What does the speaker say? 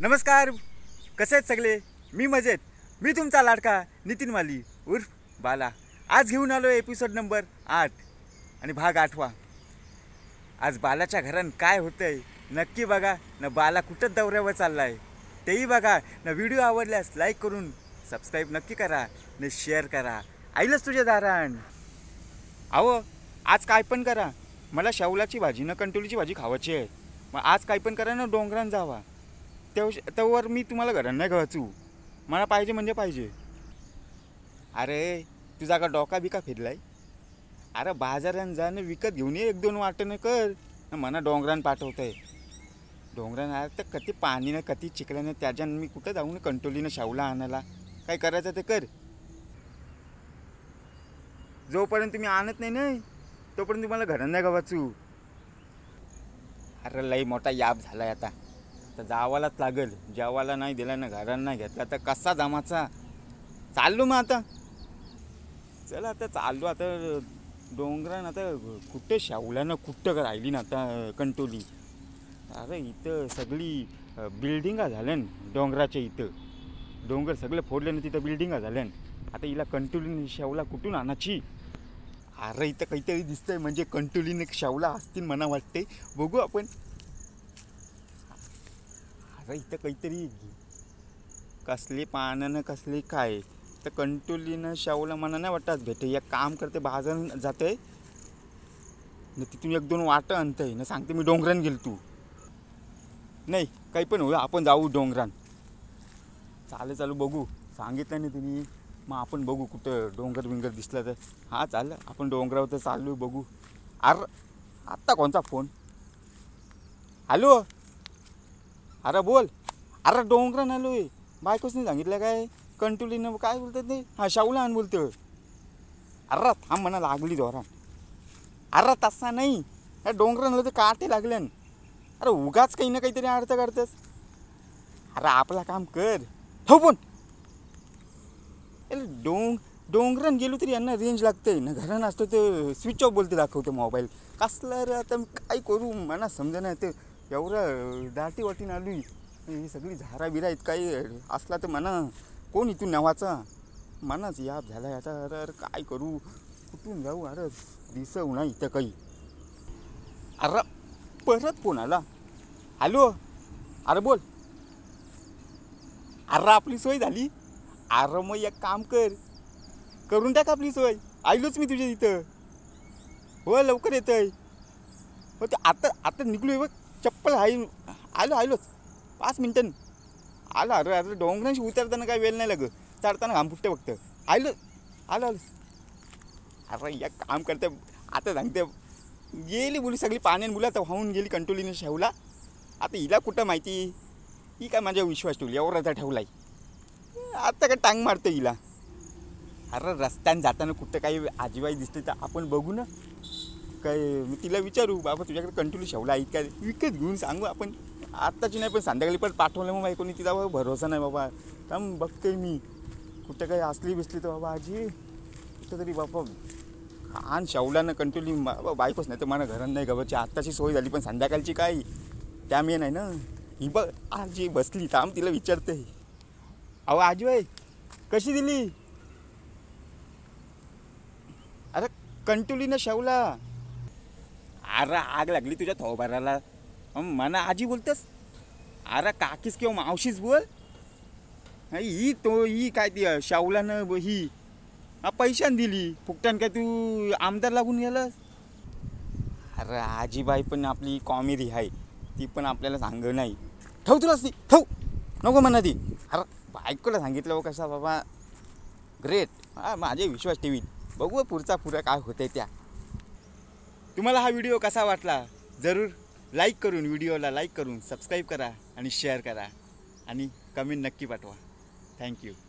नमस्कार कसे आहेत सगळे मी मजेत मी तुमचा लाडका नितीन माली उर्फ बाला आज घेऊन आलो एपिसोड नंबर आठ आणि भाग आठवा आज बालाच्या घरान काय होतं आहे नक्की बघा न बाला कुठं दौऱ्यावर चालला आहे तेही बघा न व्हिडिओ आवडल्यास लाईक करून सबस्क्राईब नक्की करा न शेअर करा आईलंच तुझे दारण अहो आज काय पण करा मला शाऊलाची भाजी न कंटोलीची भाजी खावायची आहे मग आज काय पण करा ना डोंगरान जावा तेव्हा त्यावर मी तुम्हाला घरांना गवाचू मला पाहिजे म्हणजे पाहिजे अरे तुझा का डोका बिका फिरलाय अरे बाजारात जाणं विकत घेऊन ये एक दोन वाटणं कर मला डोंगरान पाठवत आहे डोंगरान आलं तर कधी पाणीनं कधी चिकल्यानं त्याच्यानं मी कुठं जाऊन कंटोलीनं शावला आणायला काय करायचं ते कर जोपर्यंत मी आणत नाही ना तोपर्यंत तुम्हाला नाही गवाचू अरे लई मोठा याप आहे आता तर जावालाच लागेल जेवाला नाही दिला ना घरांना घेतला तर कसा जमाचा चाललो मग आता चला आता चाललो आता डोंगरानं आता कुठं शावल्यानं कुठं राहिली ना आता कंटोली अरे इथं सगळी बिल्डिंगा झाल्यान डोंगराच्या इथं डोंगर सगळे फोडले ना तिथं बिल्डिंगा झाल्यान आता हिला कंटोलीने शावला कुठून आणायची अरे इथं काहीतरी दिसतंय म्हणजे कंटोलीने शावला असतील मला वाटते बघू आपण अरे इथं काहीतरी कसले पानं कसले काय तर कंटोलीनं शाहूला मला नाही वाटत भेटे एक काम करते बाजार जाते न तिथून एक दोन वाटं आणतंय ना सांगते मी डोंगरान गेल तू नाही काही पण हो आपण जाऊ डोंगरान चालेल चालू बघू सांगितलं नाही तुम्ही मग आपण बघू कुठं डोंगर विंगर दिसला तर हां चाल आपण डोंगरावर तर चालू बघू अर आत्ता कोणता फोन हॅलो अरे बोल अरे ना लोय बायकोच नाही सांगितलं काय कंट्रोलीनं काय बोलतात नाही हा शाहूला आण बोलतो अरे थांब म्हणा लागली दोरा अरे तसा नाही अरे डोंगर नलं तर काटे लागल्यान अरे उगाच काही ना काहीतरी अर्थ काढतस अरे आपला काम कर हो पण डोंग डोंगरान गेलो तरी यांना रेंज लागते ना घरात असतो ते स्विच ऑफ बोलते दाखवते मोबाईल कसलं रे आता मी काय करू मला समजा नाही ते एवढं दाटी वाटीन आली ही सगळी झारा बिरा काही असला तर म्हणा कोण इथून नावाचा म्हणाच याप झाला याचा अरे काय करू कुठून जाऊ अरे दिसव ना इथं काही अरे परत कोण आला हॅलो अरे बोल अरे आपली सोय झाली अरे मग एक काम कर करून टाक आपली सोय आईलोच मी तुझ्या इथं हो लवकर येतंय हो ते आता आता निघलो आहे बघ चप्पल हाय आलो आलो पाच मिनटं आलो अरे अरे डोंगरांशी उतरताना काय वेळ नाही लागत चढताना घाम फुटते फक्त आलो आलो आलो अरे या काम करते आता सांगते गेली मुली सगळी पाण्याने मुलं तर वाहून गेली कंट्रोलीने शेवला आता हिला कुठं माहिती ही काय माझ्या विश्वास ठेवली एवढाचा ठेवला आहे आता काय टांग मारतं हिला अरे रस्त्याने जाताना कुठं काही आजीबाई दिसते तर आपण बघू ना काय मी तिला विचारू बाबा तुझ्याकडे कंटिन्यू शेवला आहेत काय विकत घेऊन सांगू आपण आत्ताची नाही पण संध्याकाळी पण पाठवलं मग कोणी तिचा बाबा भरोसा नाही बाबा काम बघते मी कुठं काही असली बिसली तर बाबा आजी कुठं तरी बाबा आण ना कंटिन्यू बाबा बायकोच नाही तर मला घरात नाही गबरची आत्ताची सोय झाली पण संध्याकाळची काय मेन नाही ना ही बघ आजी बसली तर तिला विचारते अहो आजी बाई कशी दिली अरे ना शेवला अरे आग लागली तुझ्या थोबाराला मना आजी बोलतस अरे काकीस किंवा मावशीच बोल ही तो ही काय ती शावलानं ही पैशान दिली फुकट्यान काय तू आमदार लागून गेलास अरे आजीबाई पण आपली कॉमेडी आहे ती पण आपल्याला सांग नाही ठेव तुलाच ती ठेव नको म्हणा ती अरे बायकोला सांगितलं हो कसा बाबा ग्रेट हा माझे विश्वास ठेवी बघू पुढचा पुरा काय होते त्या तुम्हाला हा व्हिडिओ कसा वाटला जरूर लाईक करून व्हिडिओला लाईक करून सबस्क्राईब करा आणि शेअर करा आणि कमेंट नक्की पाठवा थँक्यू